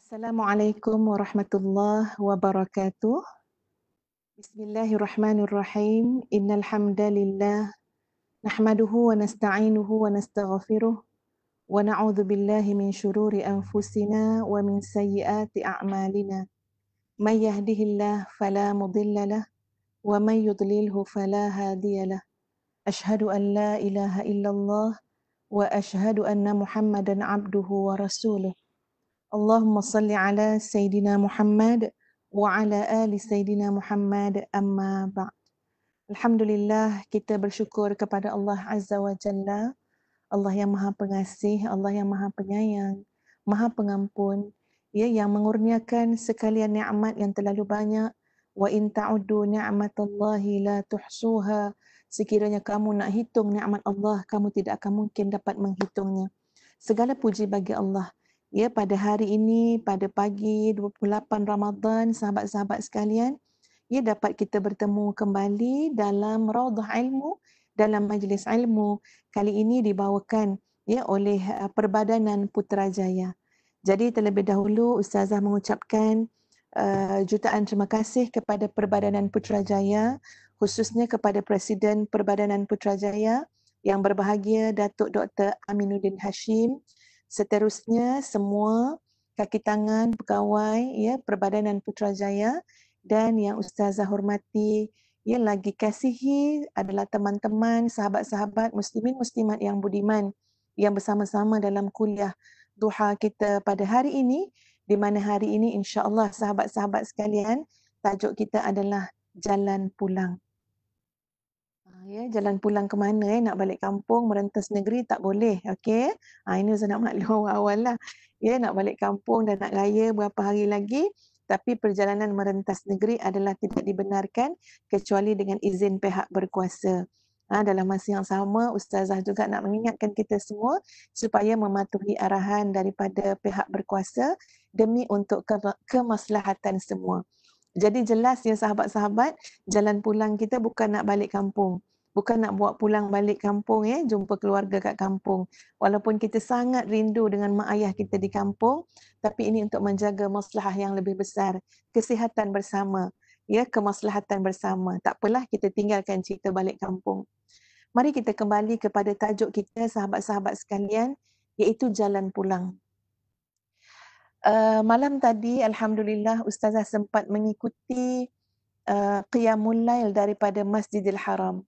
السلام عليكم ورحمة الله وبركاته بسم الله الرحمن الرحيم إن الحمد لله نحمده ونستعينه ونستغفره ونعوذ بالله من شرور أنفسنا ومن سيئات أعمالنا من يهده الله فلا مضل له ومن يضلله فلا هادي له أشهد أن لا إله إلا الله وأشهد أن محمدا عبده ورسوله اللهم صل على سيدنا محمد وعلى آل سيدنا محمد أما بعد الحمد لله kita bersyukur kepada Allah Azza wa Jalla Allah yang Maha Pengasih Allah yang Maha Penyayang Maha Pengampun ya yang mengurniakan sekalian nikmat yang terlalu banyak wa in ta'uddu ni'matallahi la tuhsuha sekiranya kamu nak hitung nikmat Allah kamu tidak akan mungkin dapat menghitungnya segala puji bagi Allah ya pada hari ini pada pagi 28 Ramadhan, sahabat-sahabat sekalian ya dapat kita bertemu kembali dalam raudhah ilmu dalam majlis ilmu kali ini dibawakan ya oleh eh, perbadanan Putrajaya. Jadi terlebih dahulu ustazah mengucapkan uh, jutaan terima kasih kepada perbadanan Putrajaya khususnya kepada presiden perbadanan Putrajaya yang berbahagia Datuk Dr Aminuddin Hashim seterusnya semua kaki tangan pegawai ya perbadanan putrajaya dan yang ustazah hormati ya lagi kasihi adalah teman-teman sahabat-sahabat muslimin muslimat yang budiman yang bersama-sama dalam kuliah duha kita pada hari ini di mana hari ini insya-Allah sahabat-sahabat sekalian tajuk kita adalah jalan pulang ya jalan pulang ke mana ya nak balik kampung merentas negeri tak boleh okey ha, ini saya nak maklum awal lah ya nak balik kampung dan nak raya berapa hari lagi tapi perjalanan merentas negeri adalah tidak dibenarkan kecuali dengan izin pihak berkuasa ha, dalam masa yang sama ustazah juga nak mengingatkan kita semua supaya mematuhi arahan daripada pihak berkuasa demi untuk ke- kemaslahatan semua jadi jelas ya sahabat-sahabat, jalan pulang kita bukan nak balik kampung bukan nak buat pulang balik kampung ya, jumpa keluarga kat kampung. Walaupun kita sangat rindu dengan mak ayah kita di kampung, tapi ini untuk menjaga maslahah yang lebih besar, kesihatan bersama, ya, kemaslahatan bersama. Tak apalah kita tinggalkan cerita balik kampung. Mari kita kembali kepada tajuk kita sahabat-sahabat sekalian, iaitu jalan pulang. Uh, malam tadi alhamdulillah ustazah sempat mengikuti uh, qiyamul lail daripada Masjidil Haram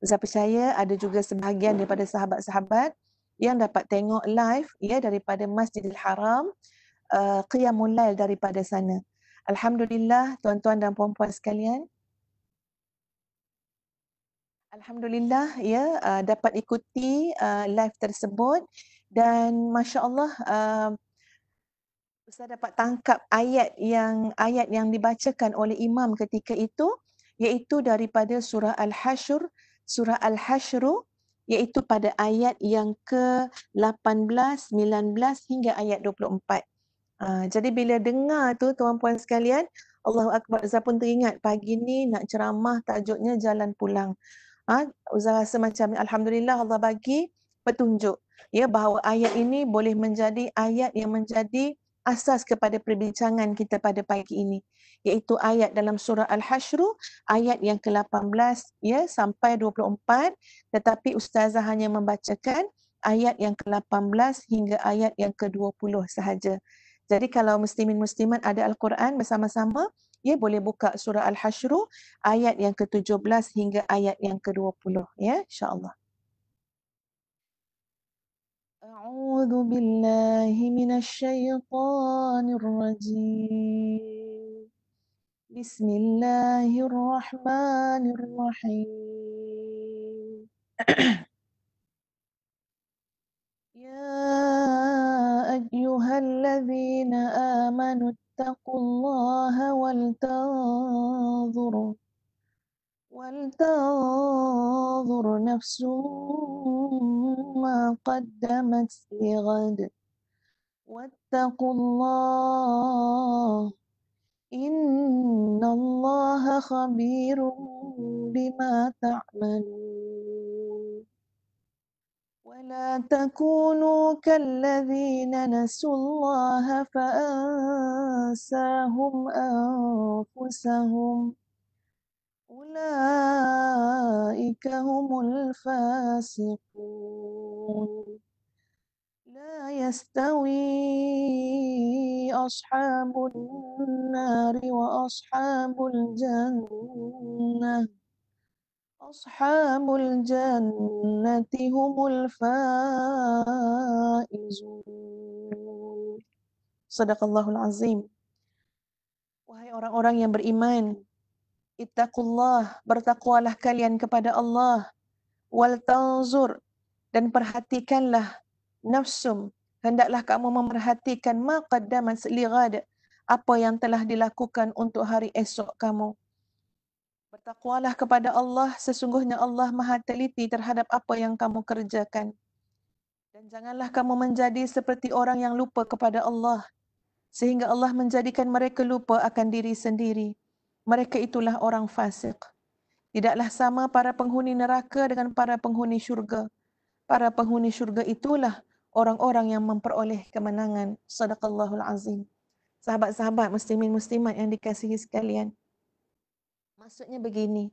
saya percaya ada juga sebahagian daripada sahabat-sahabat yang dapat tengok live ya daripada Masjidil Haram uh, Qiyamul Lail daripada sana. Alhamdulillah tuan-tuan dan puan-puan sekalian. Alhamdulillah ya uh, dapat ikuti uh, live tersebut dan masya-Allah uh, um, Ustaz dapat tangkap ayat yang ayat yang dibacakan oleh imam ketika itu iaitu daripada surah Al-Hasyr surah Al-Hashr iaitu pada ayat yang ke-18, 19 hingga ayat 24. Uh, ah, jadi bila dengar tu tuan-puan sekalian, Allahu Akbar Zah pun teringat pagi ni nak ceramah tajuknya Jalan Pulang. Uzzah ha? rasa macam Alhamdulillah Allah bagi petunjuk ya bahawa ayat ini boleh menjadi ayat yang menjadi asas kepada perbincangan kita pada pagi ini iaitu ayat dalam surah Al-Hashru ayat yang ke-18 ya sampai 24 tetapi ustazah hanya membacakan ayat yang ke-18 hingga ayat yang ke-20 sahaja. Jadi kalau muslimin musliman ada Al-Quran bersama-sama ya boleh buka surah Al-Hashru ayat yang ke-17 hingga ayat yang ke-20 ya insya-Allah. أعوذ بالله من الشيطان الرجيم بسم الله الرحمن الرحيم يا أيها الذين آمنوا اتقوا الله ولتنظر ولتنظر نفس ما قدمت لغد واتقوا الله إن الله خبير بما تعملون ولا تكونوا كالذين نسوا الله فأنساهم أنفسهم أولئك هم الفاسقون يستوي أصحاب النار وأصحاب الجنة أصحاب الجنة هم الفائزون صدق الله Azim. Wahai orang-orang yang beriman, ittaqullah, bertakwalah kalian kepada Allah. Wal tanzur, dan perhatikanlah nafsum hendaklah kamu memerhatikan maqaddaman seligad apa yang telah dilakukan untuk hari esok kamu bertakwalah kepada Allah sesungguhnya Allah maha teliti terhadap apa yang kamu kerjakan dan janganlah kamu menjadi seperti orang yang lupa kepada Allah sehingga Allah menjadikan mereka lupa akan diri sendiri mereka itulah orang fasik tidaklah sama para penghuni neraka dengan para penghuni syurga para penghuni syurga itulah orang-orang yang memperoleh kemenangan. Sadaqallahul azim. Sahabat-sahabat muslimin muslimat yang dikasihi sekalian. Maksudnya begini.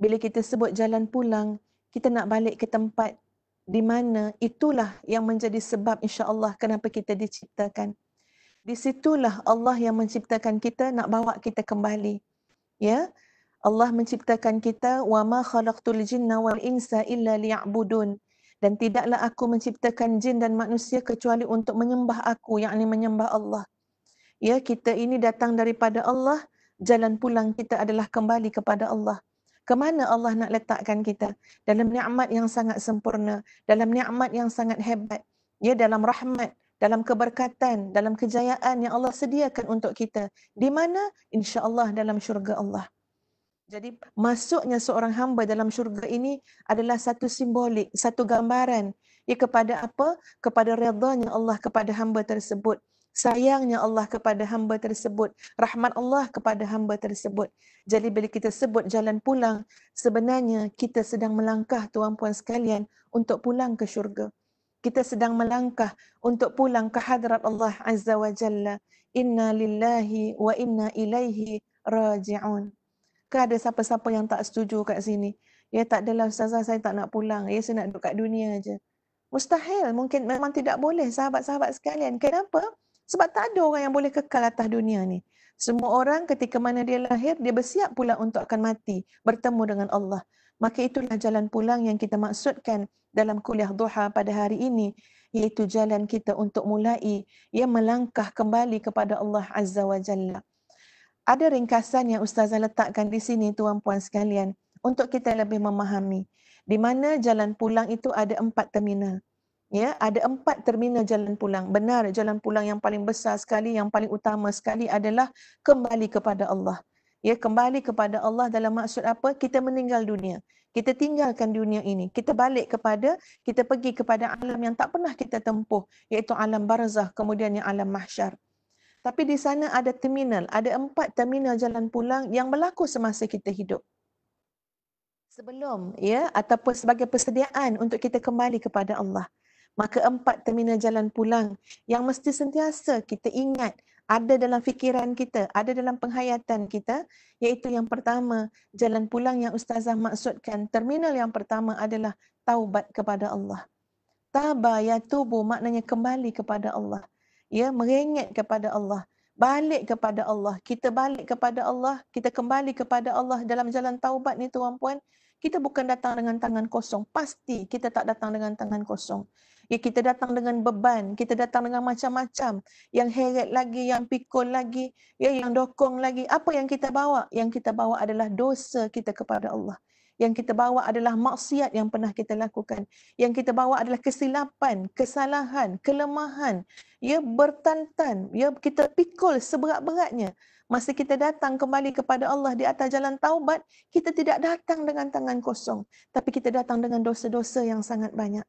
Bila kita sebut jalan pulang, kita nak balik ke tempat di mana itulah yang menjadi sebab insya-Allah kenapa kita diciptakan. Di situlah Allah yang menciptakan kita nak bawa kita kembali. Ya. Allah menciptakan kita wa ma khalaqtul jinna wal insa illa liya'budun dan tidaklah aku menciptakan jin dan manusia kecuali untuk menyembah aku yang ini menyembah Allah ya kita ini datang daripada Allah jalan pulang kita adalah kembali kepada Allah Kemana Allah nak letakkan kita dalam nikmat yang sangat sempurna dalam nikmat yang sangat hebat ya dalam rahmat dalam keberkatan dalam kejayaan yang Allah sediakan untuk kita di mana insya-Allah dalam syurga Allah jadi masuknya seorang hamba dalam syurga ini adalah satu simbolik, satu gambaran. Ia kepada apa? Kepada redhanya Allah kepada hamba tersebut. Sayangnya Allah kepada hamba tersebut. Rahmat Allah kepada hamba tersebut. Jadi bila kita sebut jalan pulang, sebenarnya kita sedang melangkah tuan-puan sekalian untuk pulang ke syurga. Kita sedang melangkah untuk pulang ke hadrat Allah Azza wa Jalla. Inna lillahi wa inna ilaihi raji'un ke ada siapa-siapa yang tak setuju kat sini? Ya tak adalah ustazah saya tak nak pulang. Ya saya nak duduk kat dunia aja. Mustahil mungkin memang tidak boleh sahabat-sahabat sekalian. Kenapa? Sebab tak ada orang yang boleh kekal atas dunia ni. Semua orang ketika mana dia lahir, dia bersiap pula untuk akan mati, bertemu dengan Allah. Maka itulah jalan pulang yang kita maksudkan dalam kuliah duha pada hari ini, iaitu jalan kita untuk mulai ia melangkah kembali kepada Allah Azza wa Jalla ada ringkasan yang ustazah letakkan di sini tuan-puan sekalian untuk kita lebih memahami di mana jalan pulang itu ada empat terminal. Ya, ada empat terminal jalan pulang. Benar, jalan pulang yang paling besar sekali, yang paling utama sekali adalah kembali kepada Allah. Ya, kembali kepada Allah dalam maksud apa? Kita meninggal dunia. Kita tinggalkan dunia ini. Kita balik kepada, kita pergi kepada alam yang tak pernah kita tempuh. Iaitu alam barzah, kemudiannya alam mahsyar tapi di sana ada terminal, ada empat terminal jalan pulang yang berlaku semasa kita hidup. Sebelum ya ataupun sebagai persediaan untuk kita kembali kepada Allah. Maka empat terminal jalan pulang yang mesti sentiasa kita ingat ada dalam fikiran kita, ada dalam penghayatan kita, iaitu yang pertama jalan pulang yang ustazah maksudkan, terminal yang pertama adalah taubat kepada Allah. Taba ya maknanya kembali kepada Allah ya merengek kepada Allah balik kepada Allah kita balik kepada Allah kita kembali kepada Allah dalam jalan taubat ni tuan puan kita bukan datang dengan tangan kosong pasti kita tak datang dengan tangan kosong ya kita datang dengan beban kita datang dengan macam-macam yang heret lagi yang pikul lagi ya yang dokong lagi apa yang kita bawa yang kita bawa adalah dosa kita kepada Allah yang kita bawa adalah maksiat yang pernah kita lakukan yang kita bawa adalah kesilapan kesalahan kelemahan ya bertantan ya kita pikul seberat-beratnya masa kita datang kembali kepada Allah di atas jalan taubat kita tidak datang dengan tangan kosong tapi kita datang dengan dosa-dosa yang sangat banyak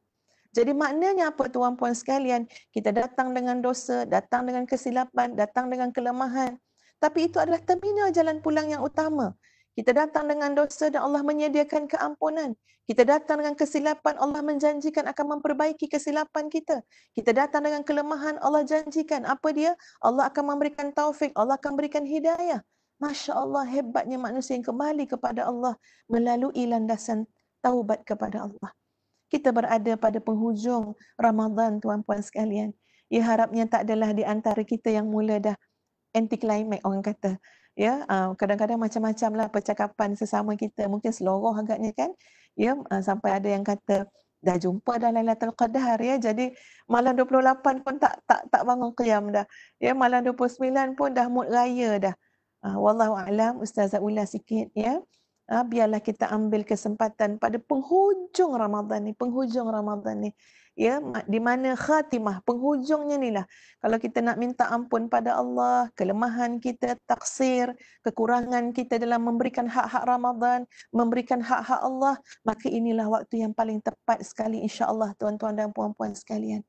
jadi maknanya apa tuan puan sekalian? Kita datang dengan dosa, datang dengan kesilapan, datang dengan kelemahan. Tapi itu adalah terminal jalan pulang yang utama. Kita datang dengan dosa dan Allah menyediakan keampunan. Kita datang dengan kesilapan, Allah menjanjikan akan memperbaiki kesilapan kita. Kita datang dengan kelemahan, Allah janjikan. Apa dia? Allah akan memberikan taufik, Allah akan berikan hidayah. Masya Allah, hebatnya manusia yang kembali kepada Allah melalui landasan taubat kepada Allah. Kita berada pada penghujung Ramadan, tuan-puan sekalian. Ya harapnya tak adalah di antara kita yang mula dah anti-climate orang kata ya ah, kadang-kadang macam-macam lah percakapan sesama kita mungkin seloroh agaknya kan ya ah, sampai ada yang kata dah jumpa dah Lailatul Qadar ya jadi malam 28 pun tak tak tak bangun qiyam dah ya malam 29 pun dah mood raya dah ah, wallahu alam ustazah ulas sikit ya biarlah kita ambil kesempatan pada penghujung Ramadan ni penghujung Ramadan ni ya di mana khatimah penghujungnya inilah kalau kita nak minta ampun pada Allah kelemahan kita taksir kekurangan kita dalam memberikan hak-hak Ramadan memberikan hak-hak Allah maka inilah waktu yang paling tepat sekali insya-Allah tuan-tuan dan puan-puan sekalian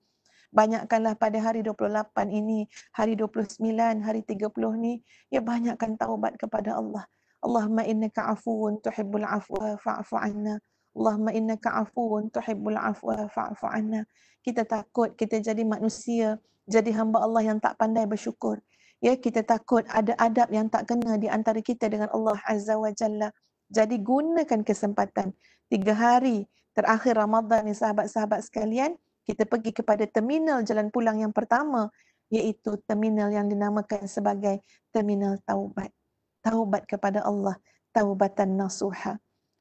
banyakkanlah pada hari 28 ini hari 29 hari 30 ni ya banyakkan taubat kepada Allah Allahumma innaka afuwun tuhibbul afwa fa'fu 'anna Allahumma innaka afuun tuhibbul afwa fa'fu anna. Kita takut kita jadi manusia, jadi hamba Allah yang tak pandai bersyukur. Ya, kita takut ada adab yang tak kena di antara kita dengan Allah Azza wa Jalla. Jadi gunakan kesempatan. Tiga hari terakhir Ramadan ni sahabat-sahabat sekalian, kita pergi kepada terminal jalan pulang yang pertama iaitu terminal yang dinamakan sebagai terminal taubat. Taubat kepada Allah, taubatan nasuha.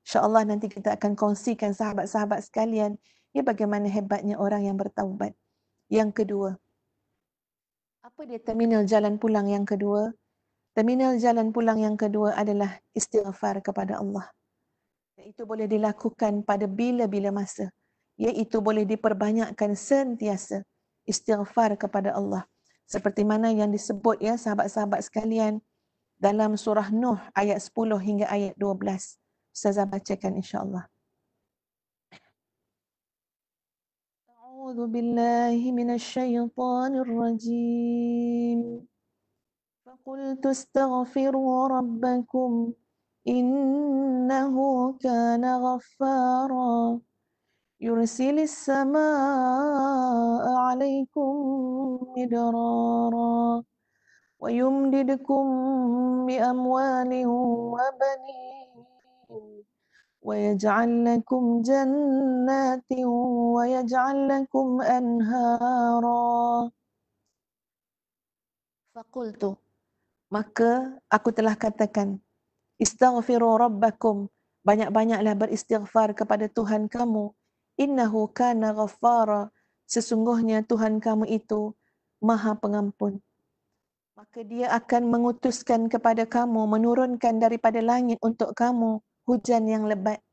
InsyaAllah nanti kita akan kongsikan sahabat-sahabat sekalian ya bagaimana hebatnya orang yang bertaubat. Yang kedua, apa dia terminal jalan pulang yang kedua? Terminal jalan pulang yang kedua adalah istighfar kepada Allah. Itu boleh dilakukan pada bila-bila masa. Iaitu ya, boleh diperbanyakkan sentiasa istighfar kepada Allah. Seperti mana yang disebut ya sahabat-sahabat sekalian dalam surah Nuh ayat 10 hingga ayat 12. Ustazah ان شاء الله أعوذ بالله من الشيطان الرجيم فقلت استغفروا ربكم إنه كان غفارا يرسل السماء عليكم مدرارا ويمددكم بأموال وبنين ويجعل لكم جنات ويجعل لكم أنهارا فقلت maka aku telah katakan استغفروا ربكم banyak-banyaklah beristighfar kepada Tuhan kamu innahu kana ghaffara sesungguhnya Tuhan kamu itu maha pengampun maka dia akan mengutuskan kepada kamu menurunkan daripada langit untuk kamu hujan yang lebat.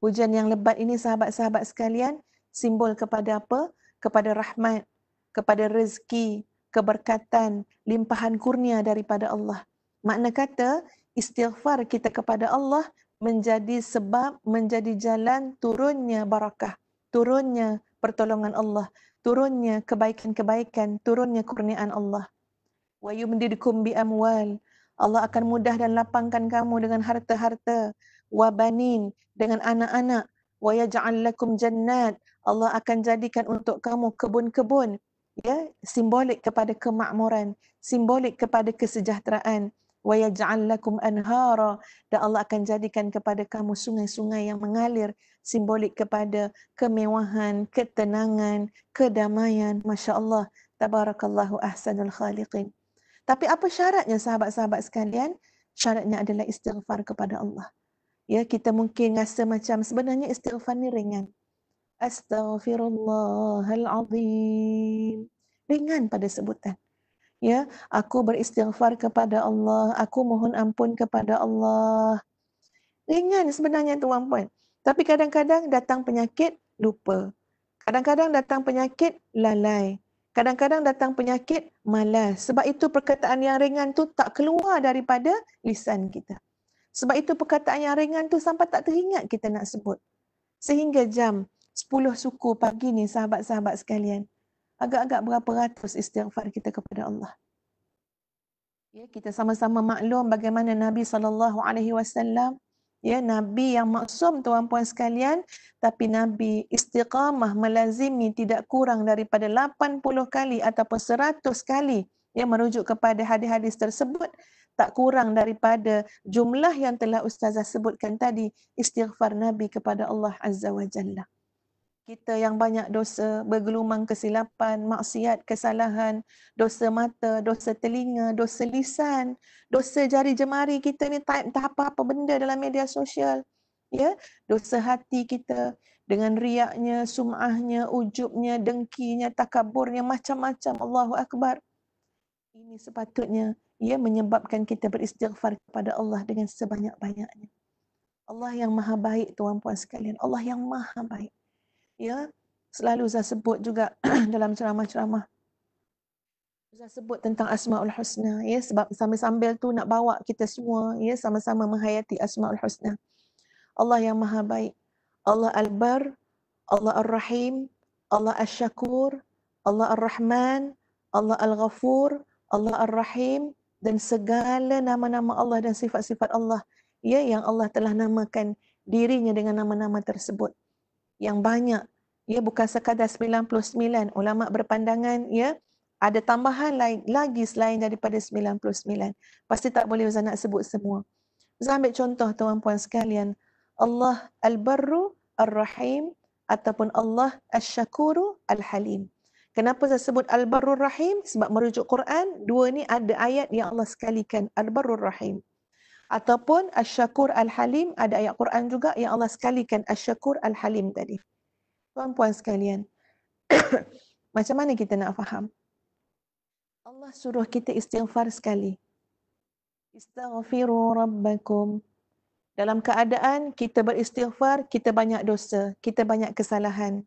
Hujan yang lebat ini sahabat-sahabat sekalian simbol kepada apa? Kepada rahmat, kepada rezeki, keberkatan, limpahan kurnia daripada Allah. Makna kata istighfar kita kepada Allah menjadi sebab, menjadi jalan turunnya barakah, turunnya pertolongan Allah, turunnya kebaikan-kebaikan, turunnya kurniaan Allah. Wa yumdidkum bi amwal. Allah akan mudah dan lapangkan kamu dengan harta-harta wabanin dengan anak-anak wa yaj'al lakum jannat Allah akan jadikan untuk kamu kebun-kebun ya simbolik kepada kemakmuran simbolik kepada kesejahteraan wa yaj'al lakum anhara dan Allah akan jadikan kepada kamu sungai-sungai yang mengalir simbolik kepada kemewahan ketenangan kedamaian masya-Allah tabarakallahu ahsanul khaliqin tapi apa syaratnya sahabat-sahabat sekalian syaratnya adalah istighfar kepada Allah Ya, kita mungkin rasa macam sebenarnya istighfar ni ringan. Astaghfirullahalazim. Ringan pada sebutan. Ya, aku beristighfar kepada Allah, aku mohon ampun kepada Allah. Ringan sebenarnya tuan puan. Tapi kadang-kadang datang penyakit lupa. Kadang-kadang datang penyakit lalai. Kadang-kadang datang penyakit malas. Sebab itu perkataan yang ringan tu tak keluar daripada lisan kita. Sebab itu perkataan yang ringan tu sampai tak teringat kita nak sebut. Sehingga jam 10 suku pagi ni sahabat-sahabat sekalian, agak-agak berapa ratus istighfar kita kepada Allah. Ya, kita sama-sama maklum bagaimana Nabi saw. ya nabi yang maksum tuan-puan sekalian tapi nabi istiqamah melazimi tidak kurang daripada 80 kali ataupun 100 kali yang merujuk kepada hadis-hadis tersebut tak kurang daripada jumlah yang telah ustazah sebutkan tadi istighfar nabi kepada Allah azza wa jalla kita yang banyak dosa bergelumang kesilapan maksiat kesalahan dosa mata dosa telinga dosa lisan dosa jari jemari kita ni tak apa-apa benda dalam media sosial ya dosa hati kita dengan riaknya sumahnya ujubnya dengkinya takaburnya macam-macam Allahu akbar ini sepatutnya ia menyebabkan kita beristighfar kepada Allah dengan sebanyak-banyaknya. Allah yang maha baik tuan-puan sekalian. Allah yang maha baik. Ya, selalu saya sebut juga dalam ceramah-ceramah. Saya sebut tentang Asmaul Husna. Ya, sebab sambil-sambil tu nak bawa kita semua ya sama-sama menghayati Asmaul Husna. Allah yang maha baik. Allah Al-Bar, Allah Ar-Rahim, Allah Ash-Shakur, Allah Ar-Rahman, Allah Al-Ghafur, Allah Ar-Rahim, dan segala nama-nama Allah dan sifat-sifat Allah ya yang Allah telah namakan dirinya dengan nama-nama tersebut yang banyak ya bukan sekadar 99 ulama berpandangan ya ada tambahan lain lagi selain daripada 99 pasti tak boleh Ustaz nak sebut semua Ustaz ambil contoh tuan puan sekalian Allah al-Barru ar-Rahim ataupun Allah asy-Syakuru al-Halim Kenapa saya sebut Al-Barur Rahim? Sebab merujuk Quran, dua ni ada ayat yang Allah sekalikan Al-Barur Rahim. Ataupun Asyakur Al-Halim, ada ayat Quran juga yang Allah sekalikan Asyakur Al-Halim tadi. Tuan-puan sekalian, macam mana kita nak faham? Allah suruh kita istighfar sekali. Istaghfiru Rabbakum. Dalam keadaan kita beristighfar, kita banyak dosa, kita banyak kesalahan.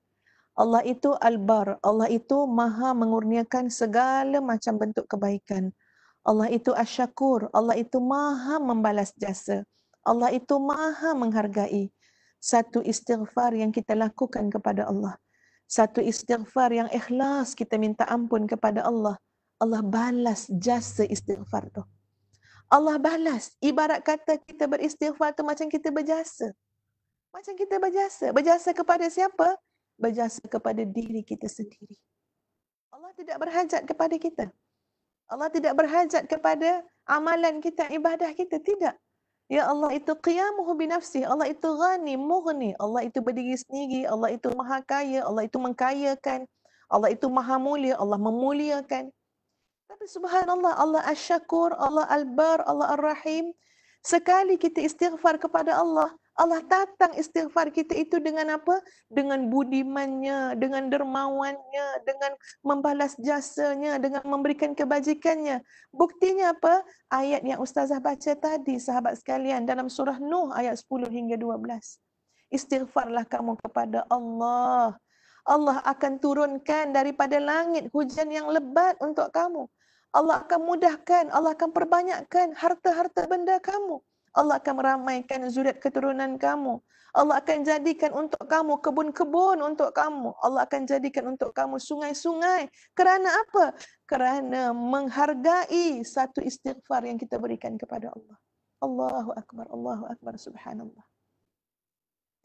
Allah itu Al-Bar. Allah itu maha mengurniakan segala macam bentuk kebaikan. Allah itu Asyakur. Allah itu maha membalas jasa. Allah itu maha menghargai. Satu istighfar yang kita lakukan kepada Allah. Satu istighfar yang ikhlas kita minta ampun kepada Allah. Allah balas jasa istighfar tu. Allah balas. Ibarat kata kita beristighfar tu macam kita berjasa. Macam kita berjasa. Berjasa kepada siapa? berjasa kepada diri kita sendiri. Allah tidak berhajat kepada kita. Allah tidak berhajat kepada amalan kita, ibadah kita. Tidak. Ya Allah itu qiyamuhu binafsi. Allah itu ghani, mughni. Allah itu berdiri sendiri. Allah itu maha kaya. Allah itu mengkayakan. Allah itu maha mulia. Allah memuliakan. Tapi subhanallah Allah asyakur, Allah albar, Allah ar-rahim. Sekali kita istighfar kepada Allah, Allah datang istighfar kita itu dengan apa? Dengan budimannya, dengan dermawannya, dengan membalas jasanya, dengan memberikan kebajikannya. Buktinya apa? Ayat yang Ustazah baca tadi, sahabat sekalian, dalam surah Nuh ayat 10 hingga 12. Istighfarlah kamu kepada Allah. Allah akan turunkan daripada langit hujan yang lebat untuk kamu. Allah akan mudahkan, Allah akan perbanyakkan harta-harta benda kamu. Allah akan meramaikan zuriat keturunan kamu. Allah akan jadikan untuk kamu kebun-kebun untuk kamu. Allah akan jadikan untuk kamu sungai-sungai. Kerana apa? Kerana menghargai satu istighfar yang kita berikan kepada Allah. Allahu Akbar, Allahu Akbar, Subhanallah.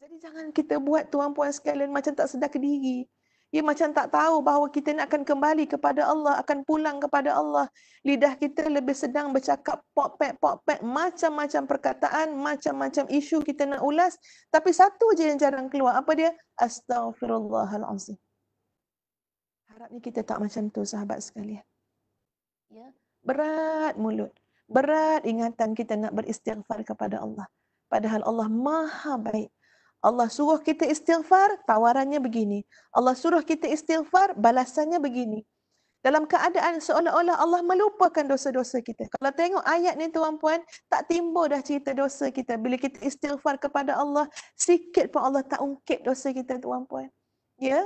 Jadi jangan kita buat tuan-puan sekalian macam tak sedar ke diri. Ia macam tak tahu bahawa kita nak akan kembali kepada Allah, akan pulang kepada Allah. Lidah kita lebih sedang bercakap pop pek pop pek macam-macam perkataan, macam-macam isu kita nak ulas. Tapi satu je yang jarang keluar, apa dia? Astaghfirullahalazim. Harapnya kita tak macam tu sahabat sekalian. Ya. Berat mulut. Berat ingatan kita nak beristighfar kepada Allah. Padahal Allah maha baik. Allah suruh kita istighfar, tawarannya begini. Allah suruh kita istighfar, balasannya begini. Dalam keadaan seolah-olah Allah melupakan dosa-dosa kita. Kalau tengok ayat ni tuan-puan, tak timbul dah cerita dosa kita. Bila kita istighfar kepada Allah, sikit pun Allah tak ungkit dosa kita tuan-puan. Ya? Yeah?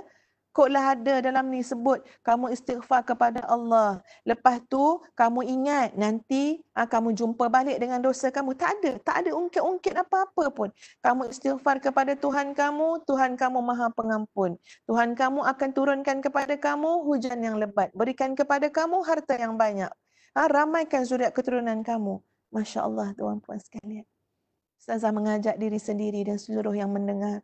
Koklah ada dalam ni sebut kamu istighfar kepada Allah. Lepas tu kamu ingat nanti ha, kamu jumpa balik dengan dosa kamu. Tak ada. Tak ada ungkit-ungkit apa-apa pun. Kamu istighfar kepada Tuhan kamu. Tuhan kamu maha pengampun. Tuhan kamu akan turunkan kepada kamu hujan yang lebat. Berikan kepada kamu harta yang banyak. Ha, ramaikan zuriat keturunan kamu. Masya Allah tuan puan sekalian. Ustazah mengajak diri sendiri dan seluruh yang mendengar.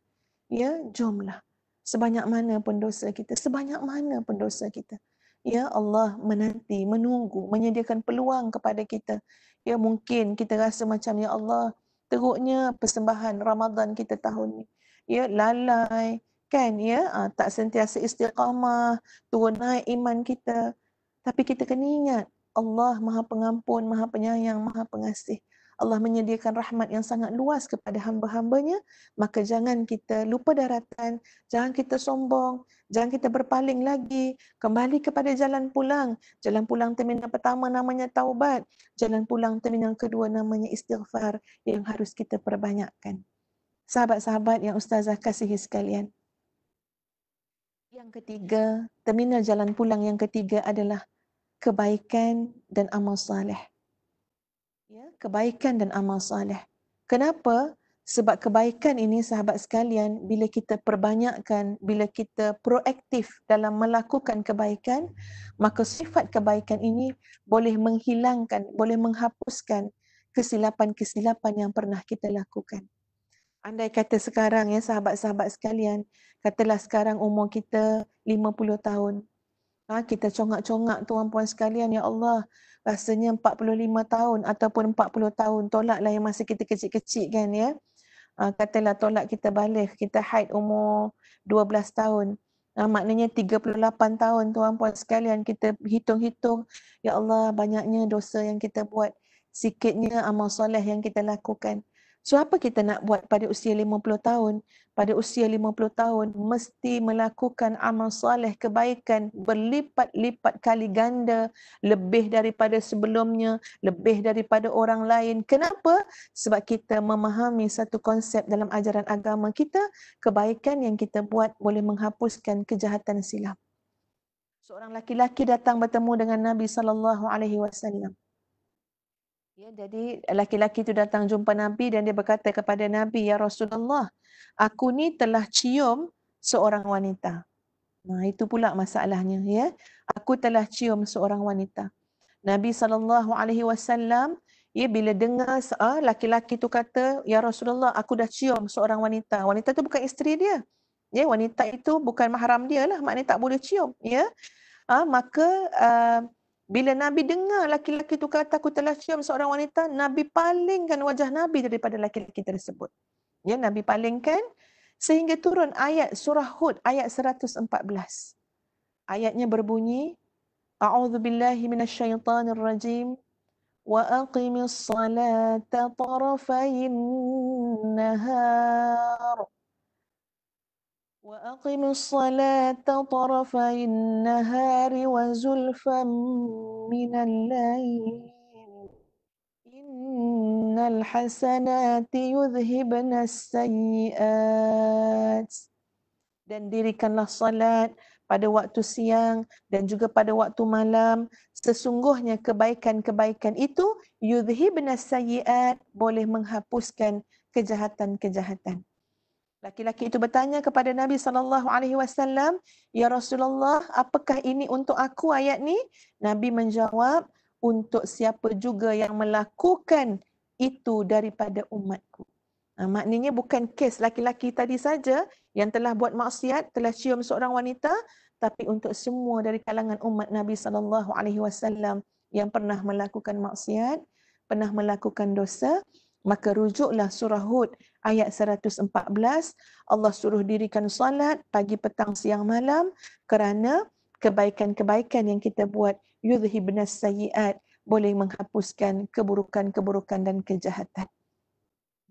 Ya, jomlah sebanyak mana pun dosa kita, sebanyak mana pun dosa kita. Ya Allah menanti, menunggu, menyediakan peluang kepada kita. Ya mungkin kita rasa macam ya Allah, teruknya persembahan Ramadan kita tahun ni. Ya lalai, kan ya, ha, tak sentiasa istiqamah, turun naik iman kita. Tapi kita kena ingat Allah Maha Pengampun, Maha Penyayang, Maha Pengasih. Allah menyediakan rahmat yang sangat luas kepada hamba-hambanya, maka jangan kita lupa daratan, jangan kita sombong, jangan kita berpaling lagi, kembali kepada jalan pulang. Jalan pulang terminal pertama namanya taubat, jalan pulang terminal kedua namanya istighfar yang harus kita perbanyakkan. Sahabat-sahabat yang ustazah kasihi sekalian, yang ketiga, terminal jalan pulang yang ketiga adalah kebaikan dan amal saleh kebaikan dan amal saleh. Kenapa? Sebab kebaikan ini sahabat sekalian bila kita perbanyakkan, bila kita proaktif dalam melakukan kebaikan, maka sifat kebaikan ini boleh menghilangkan, boleh menghapuskan kesilapan-kesilapan yang pernah kita lakukan. Andai kata sekarang ya sahabat-sahabat sekalian, katalah sekarang umur kita 50 tahun, Ha, kita congak-congak tuan puan sekalian ya Allah. Rasanya 45 tahun ataupun 40 tahun tolaklah yang masa kita kecil-kecil kan ya. Ha, katalah tolak kita balik, kita hide umur 12 tahun. Ha, maknanya 38 tahun tuan puan sekalian kita hitung-hitung ya Allah banyaknya dosa yang kita buat. Sikitnya amal soleh yang kita lakukan. So apa kita nak buat pada usia 50 tahun? Pada usia 50 tahun mesti melakukan amal soleh kebaikan berlipat-lipat kali ganda lebih daripada sebelumnya, lebih daripada orang lain. Kenapa? Sebab kita memahami satu konsep dalam ajaran agama kita, kebaikan yang kita buat boleh menghapuskan kejahatan silap. Seorang laki-laki datang bertemu dengan Nabi sallallahu alaihi wasallam. Ya, jadi laki-laki itu datang jumpa Nabi dan dia berkata kepada Nabi, Ya Rasulullah, aku ni telah cium seorang wanita. Nah, itu pula masalahnya. Ya. Aku telah cium seorang wanita. Nabi SAW, ya, bila dengar lelaki laki ah, itu kata, Ya Rasulullah, aku dah cium seorang wanita. Wanita itu bukan isteri dia. Ya, wanita itu bukan mahram dia lah. Maknanya tak boleh cium. Ya. Ah, maka... Uh, bila Nabi dengar laki-laki itu kata aku telah cium seorang wanita, Nabi palingkan wajah Nabi daripada laki-laki tersebut. Ya, Nabi palingkan sehingga turun ayat surah Hud ayat 114. Ayatnya berbunyi, A'udzu billahi minasyaitonir rajim wa aqimis salata tarafayn nahar. وأقم الصلاة طرفي النهار وزلفا من الليل إن الحسنات يذهبن السيئات dan dirikanlah salat pada waktu siang dan juga pada waktu malam sesungguhnya kebaikan-kebaikan itu yudhibna sayiat boleh menghapuskan kejahatan-kejahatan Laki-laki itu bertanya kepada Nabi sallallahu alaihi wasallam, "Ya Rasulullah, apakah ini untuk aku ayat ni?" Nabi menjawab, "Untuk siapa juga yang melakukan itu daripada umatku." Ha, maknanya bukan kes laki-laki tadi saja yang telah buat maksiat, telah cium seorang wanita, tapi untuk semua dari kalangan umat Nabi sallallahu alaihi wasallam yang pernah melakukan maksiat, pernah melakukan dosa, Maka rujuklah surah Hud ayat 114. Allah suruh dirikan salat pagi, petang, siang, malam kerana kebaikan-kebaikan yang kita buat yudhi benas sayiat boleh menghapuskan keburukan-keburukan dan kejahatan.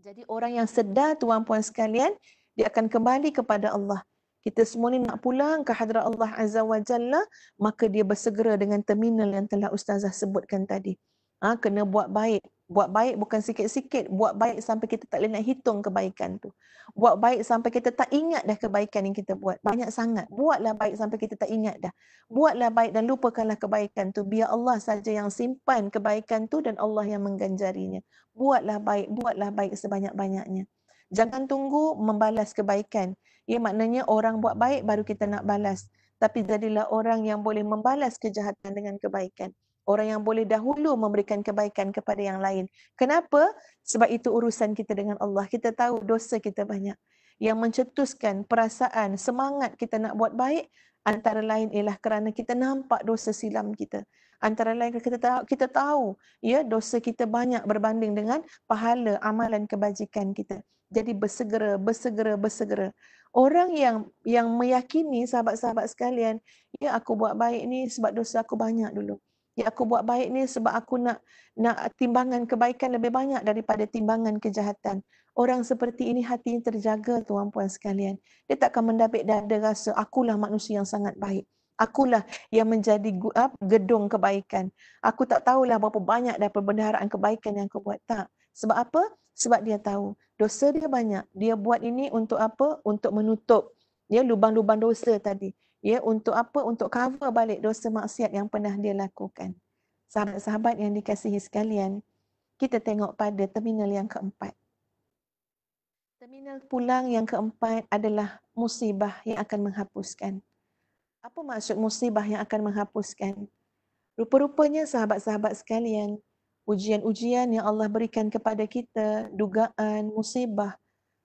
Jadi orang yang sedar tuan puan sekalian, dia akan kembali kepada Allah. Kita semua ni nak pulang ke hadrat Allah Azza wa Jalla, maka dia bersegera dengan terminal yang telah Ustazah sebutkan tadi. Ha, kena buat baik, Buat baik bukan sikit-sikit. Buat baik sampai kita tak boleh nak hitung kebaikan tu. Buat baik sampai kita tak ingat dah kebaikan yang kita buat. Banyak sangat. Buatlah baik sampai kita tak ingat dah. Buatlah baik dan lupakanlah kebaikan tu. Biar Allah saja yang simpan kebaikan tu dan Allah yang mengganjarinya. Buatlah baik. Buatlah baik sebanyak-banyaknya. Jangan tunggu membalas kebaikan. Ia ya, maknanya orang buat baik baru kita nak balas. Tapi jadilah orang yang boleh membalas kejahatan dengan kebaikan orang yang boleh dahulu memberikan kebaikan kepada yang lain. Kenapa? Sebab itu urusan kita dengan Allah. Kita tahu dosa kita banyak. Yang mencetuskan perasaan, semangat kita nak buat baik, antara lain ialah kerana kita nampak dosa silam kita. Antara lain kita tahu, kita tahu ya dosa kita banyak berbanding dengan pahala amalan kebajikan kita. Jadi bersegera, bersegera, bersegera. Orang yang yang meyakini sahabat-sahabat sekalian, ya aku buat baik ni sebab dosa aku banyak dulu. Ya aku buat baik ni sebab aku nak nak timbangan kebaikan lebih banyak daripada timbangan kejahatan. Orang seperti ini hatinya terjaga tuan puan sekalian. Dia takkan mendapik dada rasa akulah manusia yang sangat baik. Akulah yang menjadi ah, gedung kebaikan. Aku tak tahulah berapa banyak dah perbendaharaan kebaikan yang aku buat. Tak. Sebab apa? Sebab dia tahu. Dosa dia banyak. Dia buat ini untuk apa? Untuk menutup ya lubang-lubang dosa tadi ya untuk apa untuk cover balik dosa maksiat yang pernah dia lakukan sahabat-sahabat yang dikasihi sekalian kita tengok pada terminal yang keempat terminal pulang yang keempat adalah musibah yang akan menghapuskan apa maksud musibah yang akan menghapuskan rupa-rupanya sahabat-sahabat sekalian ujian-ujian yang Allah berikan kepada kita dugaan musibah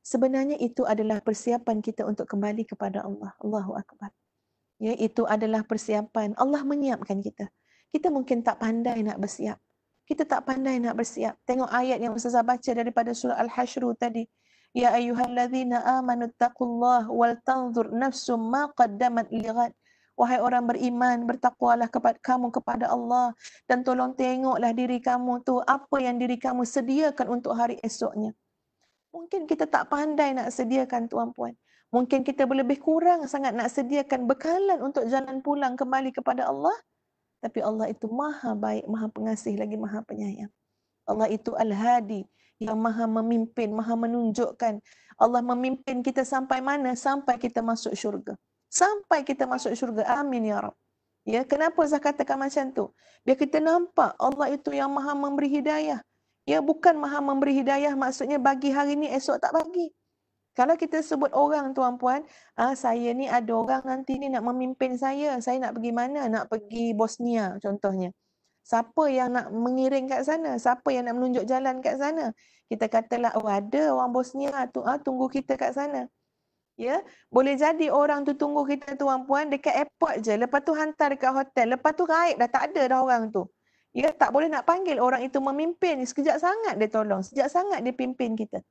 sebenarnya itu adalah persiapan kita untuk kembali kepada Allah Allahu akbar ya itu adalah persiapan Allah menyiapkan kita kita mungkin tak pandai nak bersiap kita tak pandai nak bersiap tengok ayat yang ustazah baca daripada surah al-hasyr tadi ya ayyuhallazina amanu taqullaha wal tanzur nafsu ma qaddamat lighat wahai orang beriman bertakwalah kepada kamu kepada Allah dan tolong tengoklah diri kamu tu apa yang diri kamu sediakan untuk hari esoknya mungkin kita tak pandai nak sediakan tuan-puan mungkin kita boleh lebih kurang sangat nak sediakan bekalan untuk jalan pulang kembali kepada Allah. Tapi Allah itu maha baik, maha pengasih lagi maha penyayang. Allah itu Al-Hadi yang maha memimpin, maha menunjukkan. Allah memimpin kita sampai mana? Sampai kita masuk syurga. Sampai kita masuk syurga. Amin ya Rabb. Ya, kenapa saya katakan macam tu? Biar kita nampak Allah itu yang maha memberi hidayah. Ya, bukan maha memberi hidayah maksudnya bagi hari ini esok tak bagi. Kalau kita sebut orang tuan-puan, ah saya ni ada orang nanti ni nak memimpin saya. Saya nak pergi mana? Nak pergi Bosnia contohnya. Siapa yang nak mengiring kat sana? Siapa yang nak menunjuk jalan kat sana? Kita katalah oh, ada orang Bosnia tu, uh, tunggu kita kat sana. Ya, boleh jadi orang tu tunggu kita tuan puan dekat airport je. Lepas tu hantar dekat hotel. Lepas tu raib dah tak ada dah orang tu. Ya, tak boleh nak panggil orang itu memimpin. Sekejap sangat dia tolong. Sekejap sangat dia pimpin kita.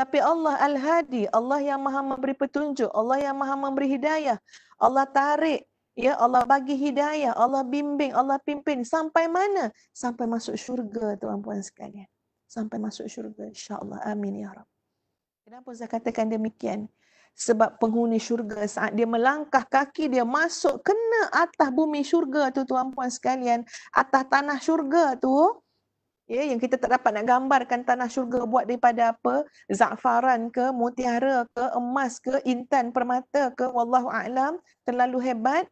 Tapi Allah Al-Hadi, Allah yang maha memberi petunjuk, Allah yang maha memberi hidayah. Allah tarik, ya Allah bagi hidayah, Allah bimbing, Allah pimpin. Sampai mana? Sampai masuk syurga tuan-puan sekalian. Sampai masuk syurga insyaAllah. Amin ya Rabb. Kenapa saya katakan demikian? Sebab penghuni syurga saat dia melangkah kaki, dia masuk kena atas bumi syurga tu tuan-puan sekalian. Atas tanah syurga tu ya yang kita tak dapat nak gambarkan tanah syurga buat daripada apa zafaran ke mutiara ke emas ke intan permata ke wallahu alam terlalu hebat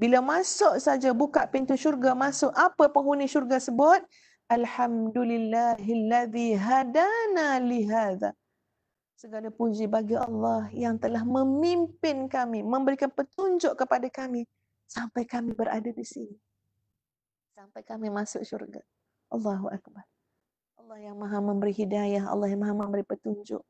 bila masuk saja buka pintu syurga masuk apa penghuni syurga sebut alhamdulillahillazi hadana li hadza segala puji bagi Allah yang telah memimpin kami memberikan petunjuk kepada kami sampai kami berada di sini sampai kami masuk syurga Allahu Akbar. Allah yang maha memberi hidayah, Allah yang maha memberi petunjuk.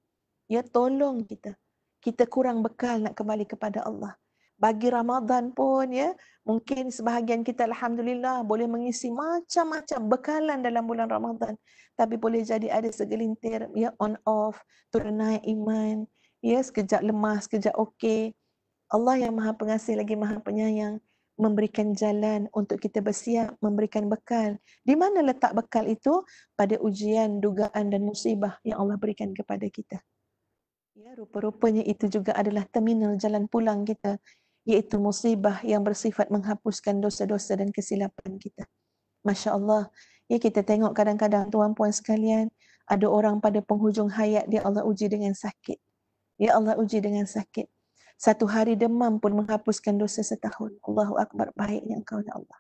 Ya tolong kita. Kita kurang bekal nak kembali kepada Allah. Bagi Ramadan pun ya, mungkin sebahagian kita Alhamdulillah boleh mengisi macam-macam bekalan dalam bulan Ramadan. Tapi boleh jadi ada segelintir ya on off, turun naik iman. Ya sekejap lemah, sekejap okey. Allah yang maha pengasih lagi maha penyayang memberikan jalan untuk kita bersiap, memberikan bekal. Di mana letak bekal itu? Pada ujian, dugaan dan musibah yang Allah berikan kepada kita. Ya, rupa-rupanya itu juga adalah terminal jalan pulang kita, iaitu musibah yang bersifat menghapuskan dosa-dosa dan kesilapan kita. Masya Allah, ya kita tengok kadang-kadang tuan-puan sekalian, ada orang pada penghujung hayat dia Allah uji dengan sakit. Ya Allah uji dengan sakit. Satu hari demam pun menghapuskan dosa setahun. Allahu Akbar, baiknya kau ya Allah.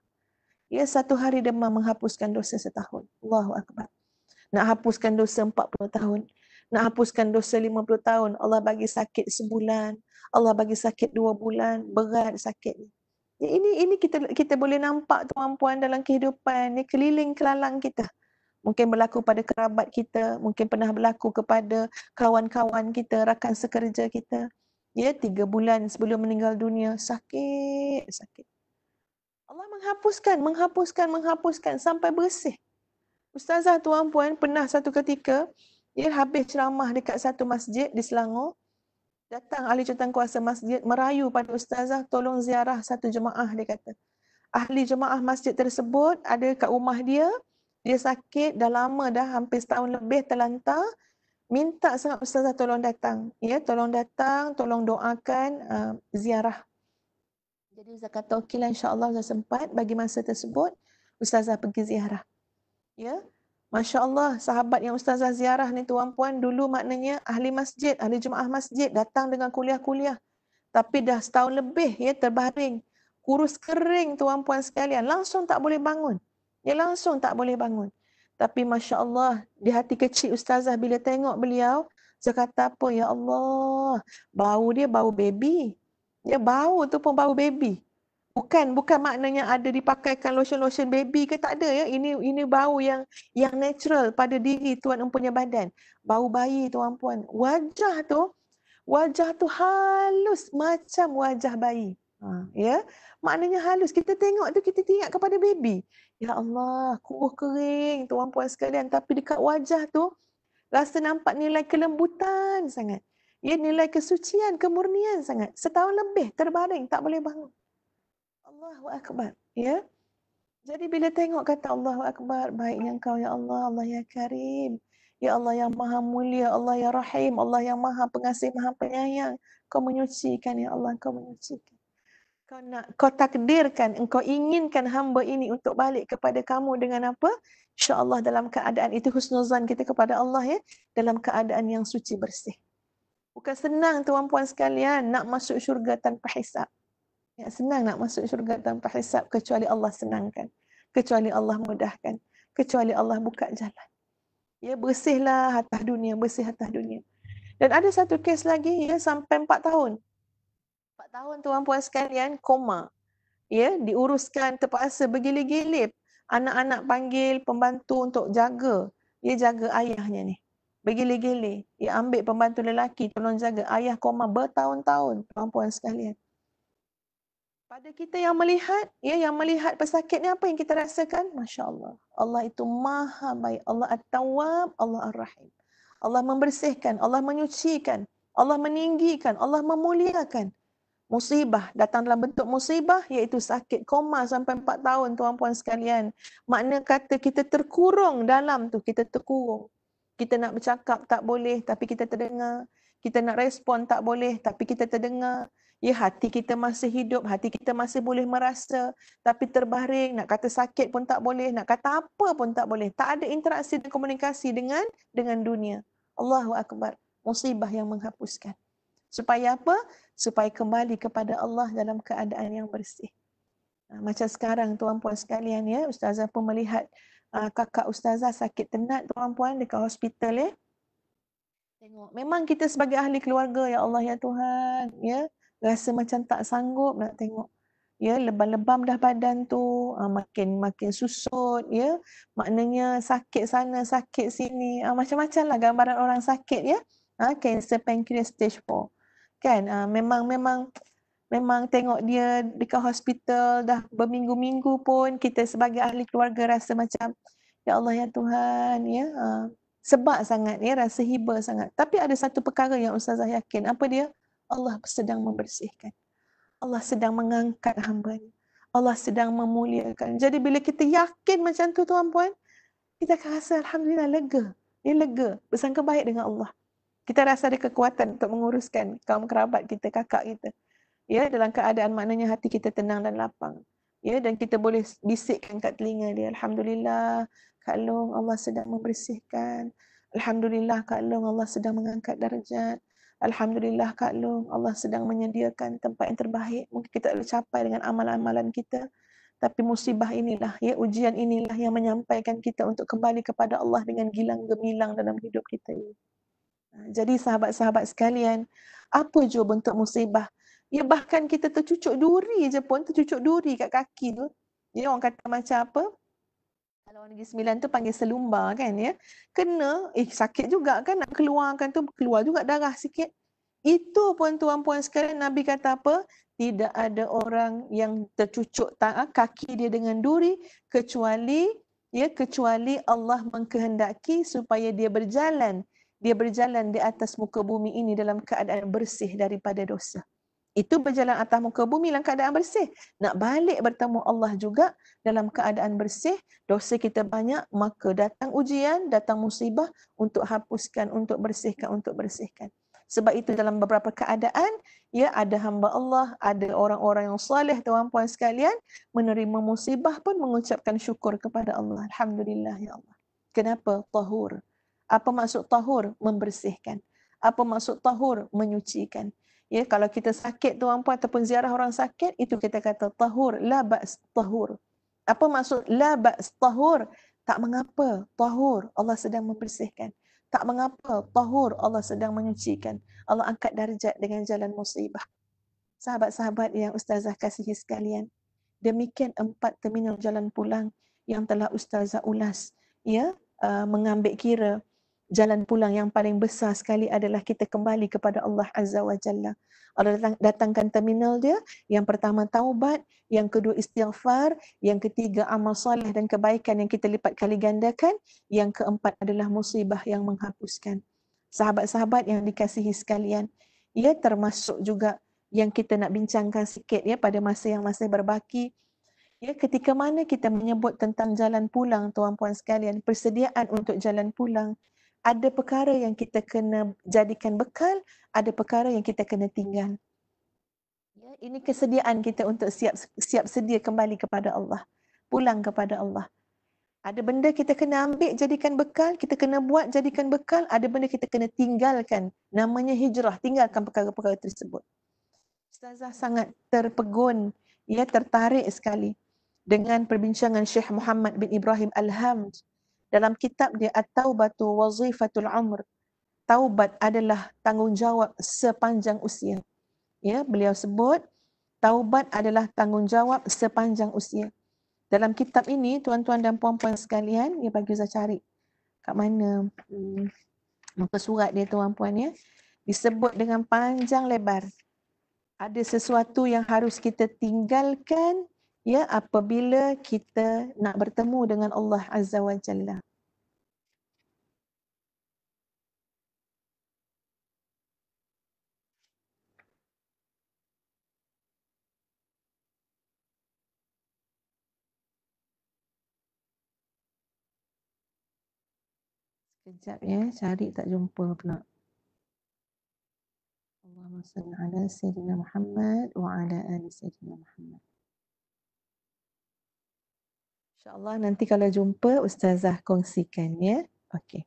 Ya, satu hari demam menghapuskan dosa setahun. Allahu Akbar. Nak hapuskan dosa empat puluh tahun. Nak hapuskan dosa lima puluh tahun. Allah bagi sakit sebulan. Allah bagi sakit dua bulan. Berat sakit ni. Ya, ini ini kita kita boleh nampak tuan puan dalam kehidupan ni keliling kelalang kita. Mungkin berlaku pada kerabat kita, mungkin pernah berlaku kepada kawan-kawan kita, rakan sekerja kita. Ya, tiga bulan sebelum meninggal dunia, sakit, sakit. Allah menghapuskan, menghapuskan, menghapuskan sampai bersih. Ustazah tuan puan pernah satu ketika, dia ya, habis ceramah dekat satu masjid di Selangor. Datang ahli jawatan kuasa masjid merayu pada ustazah tolong ziarah satu jemaah dia kata. Ahli jemaah masjid tersebut ada kat rumah dia. Dia sakit dah lama dah hampir setahun lebih terlantar minta sangat ustazah tolong datang ya tolong datang tolong doakan uh, ziarah jadi ustazah kata okeylah insyaallah ustazah sempat bagi masa tersebut ustazah pergi ziarah ya masya-Allah sahabat yang ustazah ziarah ni tuan puan dulu maknanya ahli masjid ahli jemaah masjid datang dengan kuliah-kuliah tapi dah setahun lebih ya terbaring kurus kering tuan puan sekalian langsung tak boleh bangun ya langsung tak boleh bangun tapi Masya Allah, di hati kecil Ustazah bila tengok beliau, saya kata apa, Ya Allah, bau dia bau baby. Dia ya, bau tu pun bau baby. Bukan bukan maknanya ada dipakaikan lotion-lotion baby ke tak ada ya. Ini ini bau yang yang natural pada diri tuan empunya badan. Bau bayi tuan puan. Wajah tu wajah tu halus macam wajah bayi. Ha, ya. Maknanya halus. Kita tengok tu kita ingat kepada baby. Ya Allah, kuah kering tuan puan sekalian tapi dekat wajah tu rasa nampak nilai kelembutan sangat. Ya nilai kesucian, kemurnian sangat. Setahun lebih terbaring tak boleh bangun. Allahu akbar, ya. Jadi bila tengok kata Allahu akbar, baiknya kau ya Allah, Allah ya Karim. Ya Allah yang maha mulia, Allah yang rahim, Allah yang maha pengasih, maha penyayang. Kau menyucikan ya Allah, kau menyucikan kau nak kau takdirkan engkau inginkan hamba ini untuk balik kepada kamu dengan apa insyaallah dalam keadaan itu husnuzan kita kepada Allah ya dalam keadaan yang suci bersih bukan senang tuan puan sekalian nak masuk syurga tanpa hisab ya senang nak masuk syurga tanpa hisab kecuali Allah senangkan kecuali Allah mudahkan kecuali Allah buka jalan ya bersihlah atas dunia bersih atas dunia dan ada satu kes lagi ya sampai 4 tahun 4 tahun tuan puan sekalian koma. Ya, diuruskan terpaksa bergilir-gilir. Anak-anak panggil pembantu untuk jaga. ya jaga ayahnya ni. Bergilir-gilir. ya ambil pembantu lelaki tolong jaga. Ayah koma bertahun-tahun tuan puan sekalian. Pada kita yang melihat, ya yang melihat pesakit ni apa yang kita rasakan? Masya Allah. Allah itu maha baik. Allah at-tawab, Allah ar-rahim. Allah membersihkan, Allah menyucikan, Allah meninggikan, Allah memuliakan musibah datang dalam bentuk musibah iaitu sakit koma sampai 4 tahun tuan-puan sekalian makna kata kita terkurung dalam tu kita terkurung kita nak bercakap tak boleh tapi kita terdengar kita nak respon tak boleh tapi kita terdengar ya hati kita masih hidup hati kita masih boleh merasa tapi terbaring nak kata sakit pun tak boleh nak kata apa pun tak boleh tak ada interaksi dan komunikasi dengan dengan dunia Allahu akbar musibah yang menghapuskan Supaya apa? Supaya kembali kepada Allah dalam keadaan yang bersih. Ha, macam sekarang tuan-puan sekalian ya, ustazah pun melihat ha, kakak ustazah sakit tenat tuan-puan dekat hospital ya. Tengok, memang kita sebagai ahli keluarga ya Allah ya Tuhan, ya, rasa macam tak sanggup nak tengok ya lebam-lebam dah badan tu ha, makin makin susut ya maknanya sakit sana sakit sini macam-macam lah gambaran orang sakit ya ha, cancer pancreas stage kan uh, memang memang memang tengok dia dekat hospital dah berminggu-minggu pun kita sebagai ahli keluarga rasa macam ya Allah ya Tuhan ya uh, sebab sangat ya rasa hiba sangat tapi ada satu perkara yang ustazah yakin apa dia Allah sedang membersihkan Allah sedang mengangkat hamba Allah sedang memuliakan jadi bila kita yakin macam tu tuan-puan kita akan rasa alhamdulillah lega ya lega bersangka baik dengan Allah kita rasa ada kekuatan untuk menguruskan kaum kerabat kita, kakak kita. Ya, dalam keadaan maknanya hati kita tenang dan lapang. Ya, dan kita boleh bisikkan kat telinga dia, Alhamdulillah, Kak Long, Allah sedang membersihkan. Alhamdulillah, Kak Long, Allah sedang mengangkat darjat. Alhamdulillah, Kak Long, Allah sedang menyediakan tempat yang terbaik. Mungkin kita boleh capai dengan amalan-amalan kita. Tapi musibah inilah, ya ujian inilah yang menyampaikan kita untuk kembali kepada Allah dengan gilang gemilang dalam hidup kita. Ya. Ah, jadi sahabat-sahabat sekalian, apa je bentuk musibah? Ya bahkan kita tercucuk duri je pun, tercucuk duri kat kaki tu. Ya orang kata macam apa? Kalau orang negeri sembilan tu panggil selumba kan ya. Kena, eh sakit juga kan nak keluarkan tu, keluar juga darah sikit. Itu pun tuan-puan sekalian Nabi kata apa? Tidak ada orang yang tercucuk tangan ah, kaki dia dengan duri kecuali ya kecuali Allah mengkehendaki supaya dia berjalan dia berjalan di atas muka bumi ini dalam keadaan bersih daripada dosa. Itu berjalan atas muka bumi dalam keadaan bersih. Nak balik bertemu Allah juga dalam keadaan bersih, dosa kita banyak, maka datang ujian, datang musibah untuk hapuskan, untuk bersihkan, untuk bersihkan. Sebab itu dalam beberapa keadaan, ya ada hamba Allah, ada orang-orang yang salih, tuan-puan sekalian, menerima musibah pun mengucapkan syukur kepada Allah. Alhamdulillah, ya Allah. Kenapa? Tahur apa maksud tahur membersihkan apa maksud tahur menyucikan ya kalau kita sakit tuan puan ataupun ziarah orang sakit itu kita kata tahur la ba's tahur apa maksud la ba's tahur tak mengapa tahur Allah sedang membersihkan tak mengapa tahur Allah sedang menyucikan Allah angkat darjat dengan jalan musibah sahabat-sahabat yang ustazah kasihi sekalian demikian empat terminal jalan pulang yang telah ustazah ulas ya uh, mengambil kira jalan pulang yang paling besar sekali adalah kita kembali kepada Allah Azza wa Jalla. Allah datang, datangkan terminal dia, yang pertama taubat, yang kedua istighfar, yang ketiga amal salih dan kebaikan yang kita lipat kali gandakan, yang keempat adalah musibah yang menghapuskan. Sahabat-sahabat yang dikasihi sekalian, ia termasuk juga yang kita nak bincangkan sikit ya pada masa yang masih berbaki. Ya, ketika mana kita menyebut tentang jalan pulang tuan-puan sekalian, persediaan untuk jalan pulang, ada perkara yang kita kena jadikan bekal, ada perkara yang kita kena tinggal. Ya, ini kesediaan kita untuk siap siap sedia kembali kepada Allah, pulang kepada Allah. Ada benda kita kena ambil jadikan bekal, kita kena buat jadikan bekal, ada benda kita kena tinggalkan. Namanya hijrah, tinggalkan perkara-perkara tersebut. Ustazah sangat terpegun, ia tertarik sekali dengan perbincangan Syekh Muhammad bin Ibrahim Al hamd dalam kitab dia At-Taubatu Wazifatul Umr. Taubat adalah tanggungjawab sepanjang usia. Ya, beliau sebut taubat adalah tanggungjawab sepanjang usia. Dalam kitab ini tuan-tuan dan puan-puan sekalian, ya bagi saya cari. Kat mana? Hmm, muka hmm, surat dia tuan-puan ya. Disebut dengan panjang lebar. Ada sesuatu yang harus kita tinggalkan ya apabila kita nak bertemu dengan Allah Azza wa Jalla. Sekejap ya, cari tak jumpa pula. Allahumma salli ala sayyidina Muhammad wa ala ali sayyidina Muhammad. InsyaAllah nanti kalau jumpa Ustazah kongsikan ya. Okey.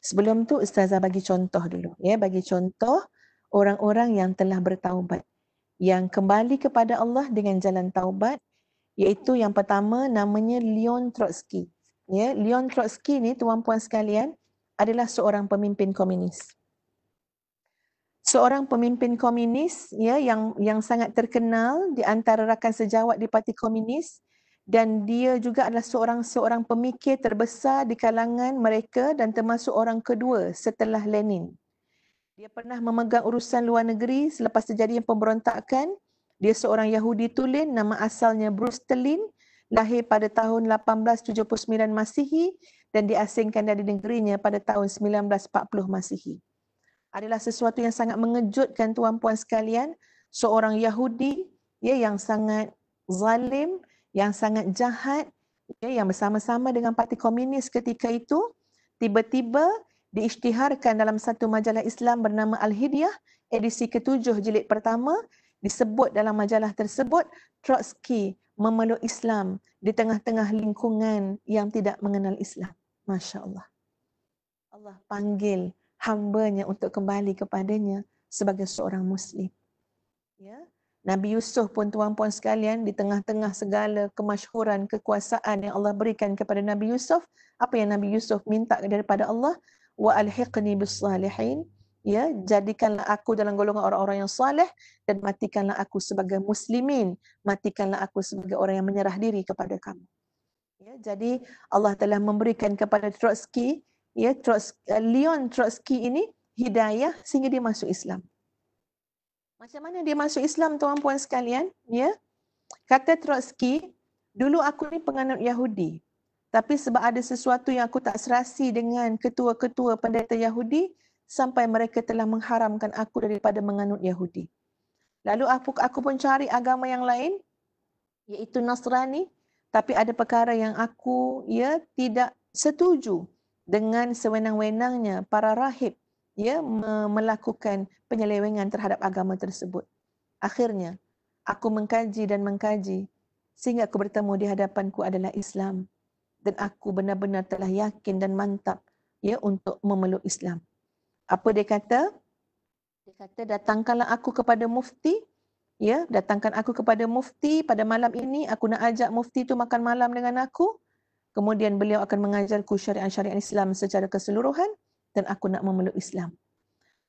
Sebelum tu Ustazah bagi contoh dulu ya. Bagi contoh orang-orang yang telah bertaubat. Yang kembali kepada Allah dengan jalan taubat. Iaitu yang pertama namanya Leon Trotsky. Ya, Leon Trotsky ni tuan-puan sekalian adalah seorang pemimpin komunis. Seorang pemimpin komunis ya yang yang sangat terkenal di antara rakan sejawat di Parti Komunis dan dia juga adalah seorang seorang pemikir terbesar di kalangan mereka dan termasuk orang kedua setelah Lenin. Dia pernah memegang urusan luar negeri selepas terjadi yang pemberontakan. Dia seorang Yahudi tulen nama asalnya Bruce Telin, lahir pada tahun 1879 Masihi dan diasingkan dari negerinya pada tahun 1940 Masihi. Adalah sesuatu yang sangat mengejutkan tuan-puan sekalian, seorang Yahudi ya yang sangat zalim yang sangat jahat okay, ya, yang bersama-sama dengan parti komunis ketika itu tiba-tiba diisytiharkan dalam satu majalah Islam bernama Al-Hidiyah edisi ketujuh jilid pertama disebut dalam majalah tersebut Trotsky memeluk Islam di tengah-tengah lingkungan yang tidak mengenal Islam. Masya Allah. Allah panggil hambanya untuk kembali kepadanya sebagai seorang Muslim. Ya, Nabi Yusuf pun tuan-puan sekalian di tengah-tengah segala kemasyhuran kekuasaan yang Allah berikan kepada Nabi Yusuf, apa yang Nabi Yusuf minta daripada Allah? Wa alhiqni bisalihin. Ya, jadikanlah aku dalam golongan orang-orang yang saleh dan matikanlah aku sebagai muslimin. Matikanlah aku sebagai orang yang menyerah diri kepada kamu. Ya, jadi Allah telah memberikan kepada Trotsky, ya Trotsky, Leon Trotsky ini hidayah sehingga dia masuk Islam. Macam mana dia masuk Islam tuan puan sekalian? Ya. Kata Trotsky, dulu aku ni penganut Yahudi. Tapi sebab ada sesuatu yang aku tak serasi dengan ketua-ketua pendeta Yahudi sampai mereka telah mengharamkan aku daripada menganut Yahudi. Lalu aku, aku pun cari agama yang lain iaitu Nasrani tapi ada perkara yang aku ya tidak setuju dengan sewenang-wenangnya para rahib ya melakukan penyelewengan terhadap agama tersebut. Akhirnya aku mengkaji dan mengkaji sehingga aku bertemu di hadapanku adalah Islam dan aku benar-benar telah yakin dan mantap ya untuk memeluk Islam. Apa dia kata? Dia kata datangkanlah aku kepada mufti ya datangkan aku kepada mufti pada malam ini aku nak ajak mufti tu makan malam dengan aku. Kemudian beliau akan mengajarku syariat-syariat Islam secara keseluruhan dan aku nak memeluk Islam.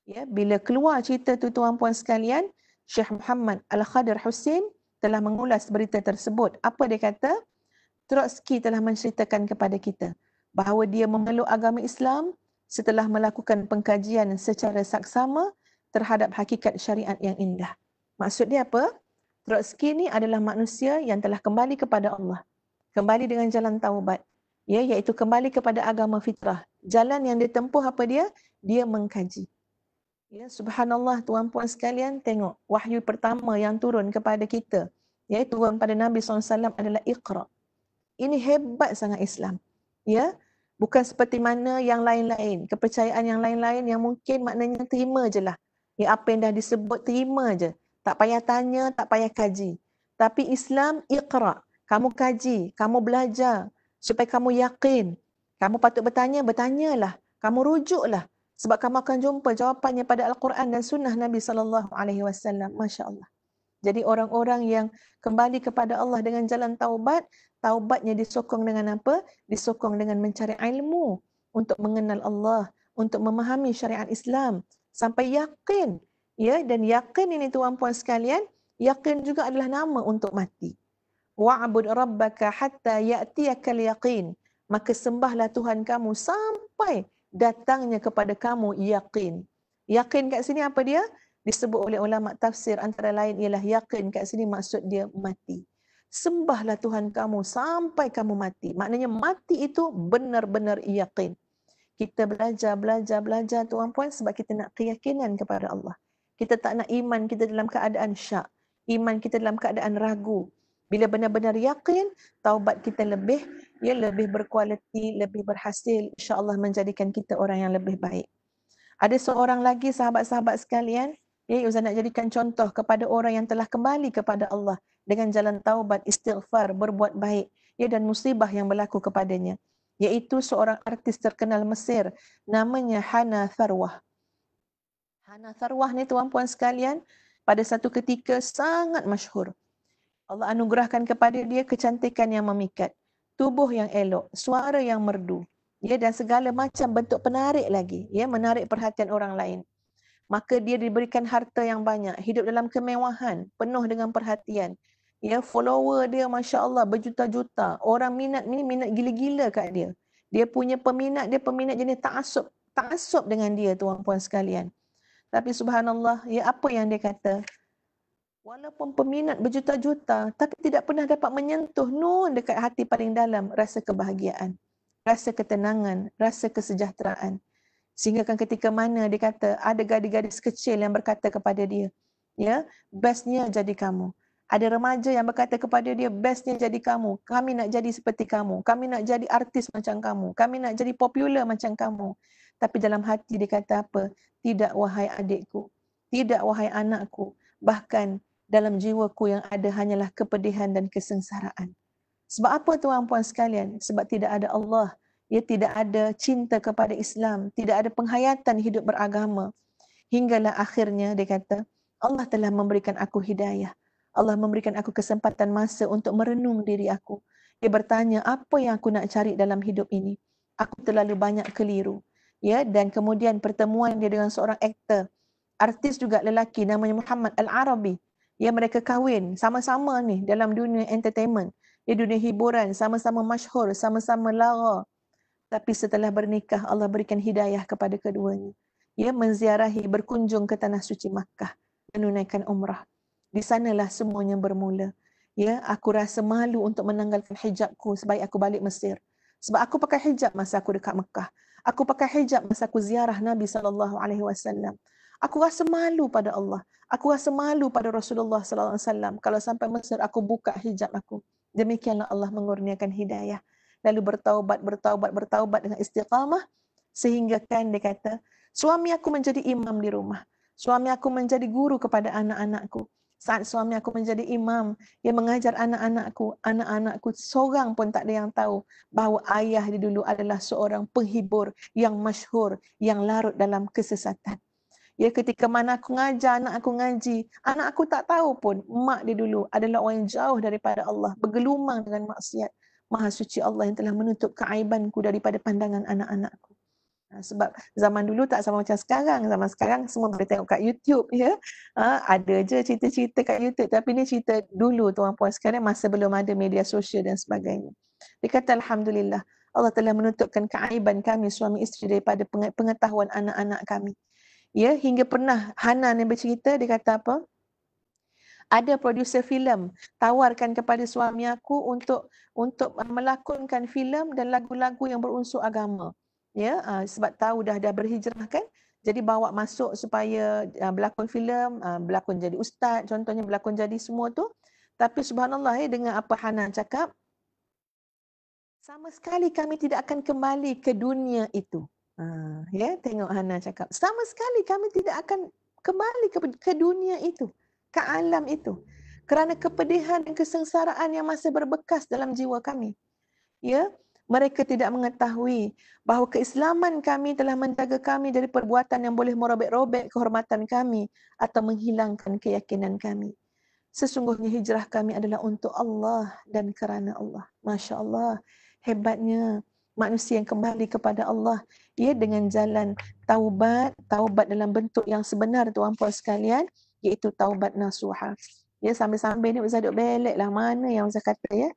Ya, bila keluar cerita tu tuan puan sekalian, Syekh Muhammad Al-Khadir Hussein telah mengulas berita tersebut. Apa dia kata? Trotsky telah menceritakan kepada kita bahawa dia memeluk agama Islam setelah melakukan pengkajian secara saksama terhadap hakikat syariat yang indah. Maksud dia apa? Trotsky ni adalah manusia yang telah kembali kepada Allah. Kembali dengan jalan taubat. Ya, iaitu kembali kepada agama fitrah jalan yang ditempuh apa dia? Dia mengkaji. Ya, subhanallah tuan-puan sekalian tengok wahyu pertama yang turun kepada kita iaitu turun pada Nabi SAW adalah Iqra. Ini hebat sangat Islam. Ya, bukan seperti mana yang lain-lain, kepercayaan yang lain-lain yang mungkin maknanya terima je lah. Ya, apa yang dah disebut terima je. Tak payah tanya, tak payah kaji. Tapi Islam Iqra. Kamu kaji, kamu belajar supaya kamu yakin kamu patut bertanya, bertanyalah. Kamu rujuklah. Sebab kamu akan jumpa jawapannya pada Al-Quran dan Sunnah Nabi Sallallahu Alaihi Wasallam. Masya Allah. Jadi orang-orang yang kembali kepada Allah dengan jalan taubat, taubatnya disokong dengan apa? Disokong dengan mencari ilmu untuk mengenal Allah, untuk memahami syariat Islam sampai yakin. Ya, dan yakin ini tuan-puan sekalian, yakin juga adalah nama untuk mati. Wa'bud rabbaka hatta ya'tiyakal yaqin maka sembahlah Tuhan kamu sampai datangnya kepada kamu yakin. Yakin kat sini apa dia? Disebut oleh ulama tafsir antara lain ialah yakin kat sini maksud dia mati. Sembahlah Tuhan kamu sampai kamu mati. Maknanya mati itu benar-benar yakin. Kita belajar, belajar, belajar tuan puan sebab kita nak keyakinan kepada Allah. Kita tak nak iman kita dalam keadaan syak. Iman kita dalam keadaan ragu bila benar-benar yakin taubat kita lebih ya lebih berkualiti lebih berhasil insyaallah menjadikan kita orang yang lebih baik ada seorang lagi sahabat-sahabat sekalian ya Uzan nak jadikan contoh kepada orang yang telah kembali kepada Allah dengan jalan taubat istighfar berbuat baik ya dan musibah yang berlaku kepadanya yaitu seorang artis terkenal Mesir namanya Hana Tharwah. Hana Tharwah ni tuan-puan sekalian pada satu ketika sangat masyhur. Allah anugerahkan kepada dia kecantikan yang memikat, tubuh yang elok, suara yang merdu, ya dan segala macam bentuk penarik lagi, ya menarik perhatian orang lain. Maka dia diberikan harta yang banyak, hidup dalam kemewahan, penuh dengan perhatian. Ya follower dia masya-Allah berjuta-juta, orang minat ni minat gila-gila kat dia. Dia punya peminat, dia peminat jenis ta'assub, ta'assub dengan dia tuan-puan sekalian. Tapi subhanallah, ya apa yang dia kata? Walaupun peminat berjuta-juta tapi tidak pernah dapat menyentuh nun dekat hati paling dalam rasa kebahagiaan, rasa ketenangan, rasa kesejahteraan. Sehingga kan ketika mana dia kata ada gadis-gadis kecil yang berkata kepada dia, ya, bestnya jadi kamu. Ada remaja yang berkata kepada dia, bestnya jadi kamu. Kami nak jadi seperti kamu. Kami nak jadi artis macam kamu. Kami nak jadi popular macam kamu. Tapi dalam hati dia kata apa? Tidak wahai adikku. Tidak wahai anakku. Bahkan dalam jiwaku yang ada hanyalah kepedihan dan kesengsaraan. Sebab apa tuan puan sekalian? Sebab tidak ada Allah. Ia tidak ada cinta kepada Islam. Tidak ada penghayatan hidup beragama. Hinggalah akhirnya dia kata, Allah telah memberikan aku hidayah. Allah memberikan aku kesempatan masa untuk merenung diri aku. Dia bertanya, apa yang aku nak cari dalam hidup ini? Aku terlalu banyak keliru. Ya, dan kemudian pertemuan dia dengan seorang aktor, artis juga lelaki namanya Muhammad Al-Arabi yang mereka kahwin sama-sama ni dalam dunia entertainment, di dunia hiburan, sama-sama masyhur, sama-sama lara. Tapi setelah bernikah Allah berikan hidayah kepada keduanya. Ia menziarahi, berkunjung ke tanah suci Makkah, menunaikan umrah. Di sanalah semuanya bermula. Ya, aku rasa malu untuk menanggalkan hijabku sebaik aku balik Mesir. Sebab aku pakai hijab masa aku dekat Makkah. Aku pakai hijab masa aku ziarah Nabi sallallahu alaihi wasallam aku rasa malu pada Allah. Aku rasa malu pada Rasulullah sallallahu alaihi wasallam kalau sampai Mesir aku buka hijab aku. Demikianlah Allah mengurniakan hidayah. Lalu bertaubat, bertaubat, bertaubat dengan istiqamah sehingga kan dia kata, suami aku menjadi imam di rumah. Suami aku menjadi guru kepada anak-anakku. Saat suami aku menjadi imam yang mengajar anak-anakku, anak-anakku seorang pun tak ada yang tahu bahawa ayah dia dulu adalah seorang penghibur yang masyhur yang larut dalam kesesatan. Ya ketika mana aku ngajar, anak aku ngaji. Anak aku tak tahu pun mak dia dulu adalah orang yang jauh daripada Allah. Bergelumang dengan maksiat. Maha suci Allah yang telah menutup keaibanku daripada pandangan anak-anakku. Ha, sebab zaman dulu tak sama macam sekarang. Zaman sekarang semua boleh tengok kat YouTube. ya. Ha, ada je cerita-cerita kat YouTube. Tapi ni cerita dulu tuan puan sekarang masa belum ada media sosial dan sebagainya. Dia kata Alhamdulillah Allah telah menutupkan keaiban kami suami isteri daripada pengetahuan anak-anak kami. Ya, hingga pernah Hanan yang bercerita, dia kata apa? Ada produser filem tawarkan kepada suami aku untuk untuk melakonkan filem dan lagu-lagu yang berunsur agama. Ya, uh, sebab tahu dah dah berhijrah kan? Jadi bawa masuk supaya uh, berlakon filem, uh, berlakon jadi ustaz, contohnya berlakon jadi semua tu. Tapi subhanallah ya, dengan apa Hanan cakap, sama sekali kami tidak akan kembali ke dunia itu. Uh, ya, tengok Hana cakap. Sama sekali kami tidak akan kembali ke, ke dunia itu. Ke alam itu. Kerana kepedihan dan kesengsaraan yang masih berbekas dalam jiwa kami. Ya, mereka tidak mengetahui bahawa keislaman kami telah menjaga kami dari perbuatan yang boleh merobek-robek kehormatan kami atau menghilangkan keyakinan kami. Sesungguhnya hijrah kami adalah untuk Allah dan kerana Allah. Masya Allah, hebatnya manusia yang kembali kepada Allah ya dengan jalan taubat taubat dalam bentuk yang sebenar tuan puan sekalian iaitu taubat nasuha ya sambil-sambil ni ustaz duk belek lah mana yang ustaz kata ya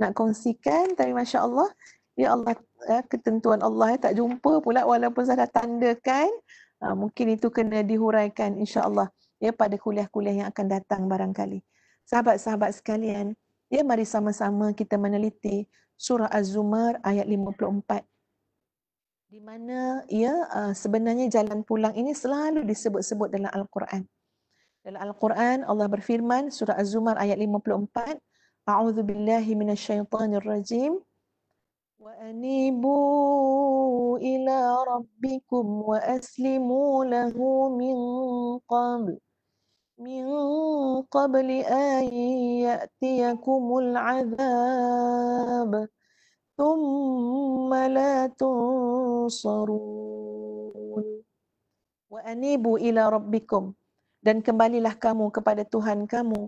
nak kongsikan tapi masya-Allah ya Allah ya, ketentuan Allah ya, tak jumpa pula walaupun saya dah tandakan ha, mungkin itu kena dihuraikan insya-Allah ya pada kuliah-kuliah yang akan datang barangkali sahabat-sahabat sekalian ya mari sama-sama kita meneliti surah Az-Zumar ayat 54. Di mana ya sebenarnya jalan pulang ini selalu disebut-sebut dalam Al-Quran. Dalam Al-Quran Allah berfirman surah Az-Zumar ayat 54, A'udzu billahi minasyaitonir rajim. Wa anibu ila rabbikum wa aslimu lahu min qabl. من قبل أن يأتيكم العذاب ثم لا تنصرون وأنيبوا إلى ربكم dan kembalilah kamu kepada Tuhan kamu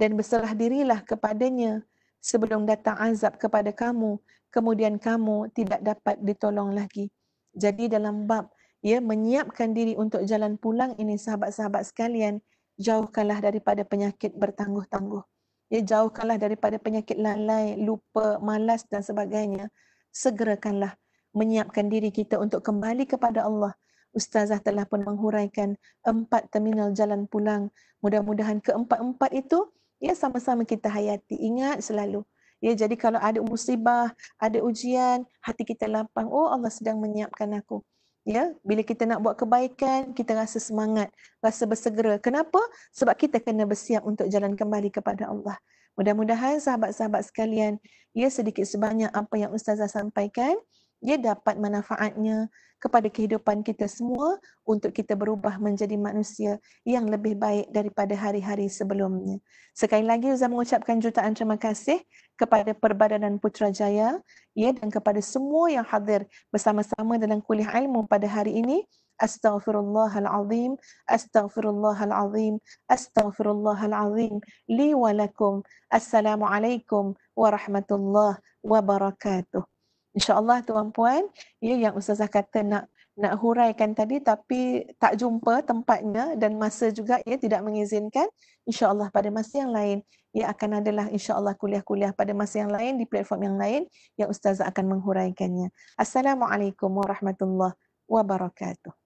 dan berserah dirilah kepadanya sebelum datang azab kepada kamu kemudian kamu tidak dapat ditolong lagi jadi dalam bab ya menyiapkan diri untuk jalan pulang ini sahabat-sahabat sekalian jauhkanlah daripada penyakit bertangguh-tangguh. Ya, jauhkanlah daripada penyakit lalai, lupa, malas dan sebagainya. Segerakanlah menyiapkan diri kita untuk kembali kepada Allah. Ustazah telah pun menghuraikan empat terminal jalan pulang. Mudah-mudahan keempat-empat itu ya sama-sama kita hayati. Ingat selalu. Ya, jadi kalau ada musibah, ada ujian, hati kita lapang. Oh Allah sedang menyiapkan aku ya bila kita nak buat kebaikan kita rasa semangat rasa bersegera kenapa sebab kita kena bersiap untuk jalan kembali kepada Allah mudah-mudahan sahabat-sahabat sekalian ya sedikit sebanyak apa yang ustazah sampaikan ia dapat manfaatnya kepada kehidupan kita semua untuk kita berubah menjadi manusia yang lebih baik daripada hari-hari sebelumnya. Sekali lagi saya mengucapkan jutaan terima kasih kepada Perbadanan Putrajaya ya dan kepada semua yang hadir bersama-sama dalam kuliah ilmu pada hari ini. Astaghfirullahalazim, astaghfirullahalazim, astaghfirullahalazim li wa lakum. Assalamualaikum warahmatullahi wabarakatuh. InsyaAllah tuan-puan, ya yang Ustazah kata nak nak huraikan tadi tapi tak jumpa tempatnya dan masa juga ya tidak mengizinkan insyaallah pada masa yang lain ya akan adalah insyaallah kuliah-kuliah pada masa yang lain di platform yang lain yang ustazah akan menghuraikannya assalamualaikum warahmatullahi wabarakatuh